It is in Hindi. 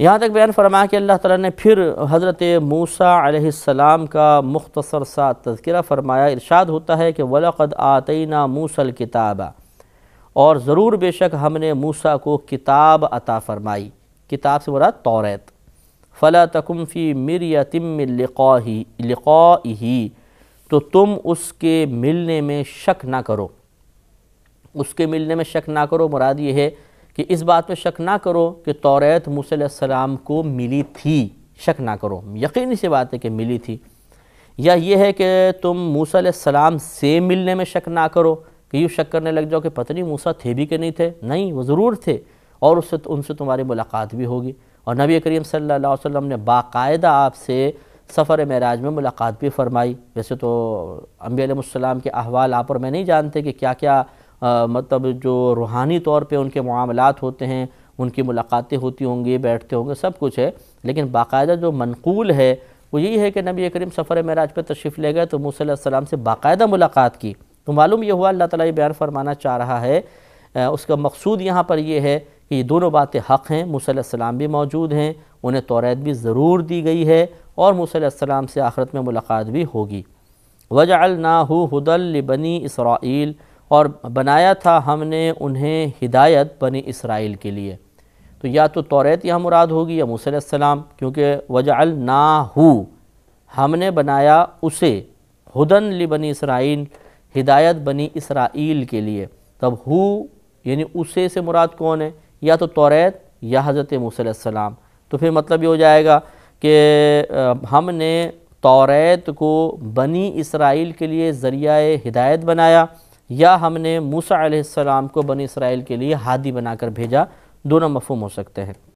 यहाँ तक बयान फरमाया कि अल्लाह ताला ने फिर हज़रत मूसा अलैहिस्सलाम का मुख्तसर सा तस्करा फरमाया इरशाद होता है कि वलक़द आतना मूसल किताबा और ज़रूर बेशक हमने मूसा को किताब अता फरमाई किताब से बोला तोरेत फ़ला तकुम फ़ी मिरयतिम लिक़ाही तो तुम उसके मिलने में शक ना करो उसके मिलने में शक ना करो मुराद ये है कि इस बात पर शक ना करो कि तोरेत मूसम को मिली थी शक ना करो यकीन सी बात है कि मिली थी या ये है कि तुम मूसम से मिलने में शक ना करो कि यूँ शक करने लग जाओ कि पता नहीं मूसा थे भी कि नहीं थे नहीं वो ज़रूर थे और उससे तो- उनसे तुम्हारी मुलाकात भी होगी और नबी करीम सल्लल्लाहु अलैहि वसल्लम ने बाकायदा आपसे सफ़र मराज में मुलाकात भी फरमाई वैसे तो अम्बियाम के अहवाल आप और मैं नहीं जानते कि क्या क्या आ, मतलब जो रूहानी तौर पे उनके मामलात होते हैं उनकी मुलाकातें होती होंगी बैठते होंगे सब कुछ है लेकिन बाकायदा जो मनकूल है वो यही है कि नबी करीम सफ़र महराज पर तशरीफ़ ले गए तो मूसम से बाकायदा मुलाकात की तो मालूम ये हुआ अल्लाह ताला बयान फरमाना चाह रहा है आ, उसका मकसूद यहाँ पर यह है कि ये दोनों बातें हक़ हैं मूसम भी मौजूद हैं उन्हें तौरात भी ज़रूर दी गई है और मूसम से आखरत में मुलाकात भी होगी वजाल ना हदल बनी इसराइल और बनाया था हमने उन्हें हिदायत बनी इसराइल के लिए तो या तो तौरेत यहाँ मुराद होगी या मूसम क्योंकि वजाल ना हो हमने बनाया उसे हुदन ली बनी इसराइल हिदायत बनी इसराइल के लिए तब हु यानी उसे से मुराद कौन है या तो तौरेत या हज़रत मूसम तो फिर मतलब ये हो जाएगा कि हमने तौरेत को बनी इसराइल के लिए ज़रिया हिदायत बनाया या हमने मूसा सलाम को बन इसराइल के लिए हादी बनाकर भेजा दोनों मफहम हो सकते हैं